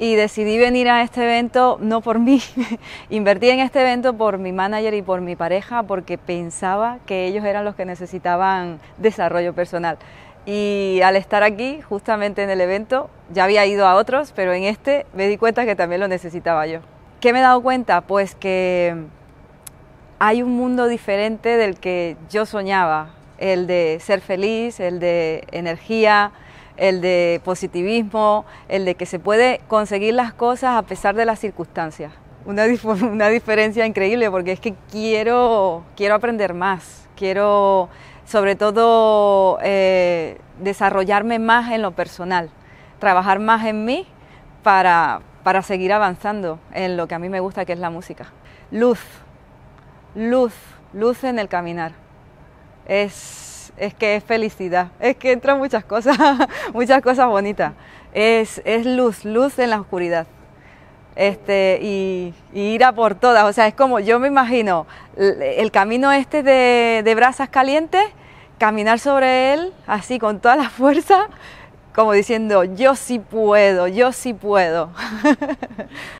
y decidí venir a este evento no por mí, invertí en este evento por mi manager y por mi pareja porque pensaba que ellos eran los que necesitaban desarrollo personal. Y al estar aquí, justamente en el evento, ya había ido a otros, pero en este me di cuenta que también lo necesitaba yo. ¿Qué me he dado cuenta? Pues que hay un mundo diferente del que yo soñaba, el de ser feliz, el de energía, el de positivismo, el de que se puede conseguir las cosas a pesar de las circunstancias. Una, diferencia increíble porque es que quiero, quiero aprender más, quiero sobre todo eh, desarrollarme más en lo personal, trabajar más en mí para, para seguir avanzando en lo que a mí me gusta, que es la música. Luz, luz, luz en el caminar. Es es que es felicidad, es que entran muchas cosas, muchas cosas bonitas. Es, es luz, luz en la oscuridad. Este, y, y, ir a por todas, o sea, es como yo me imagino el camino este de, de brasas calientes, caminar sobre él así con toda la fuerza, como diciendo, yo sí puedo, yo sí puedo.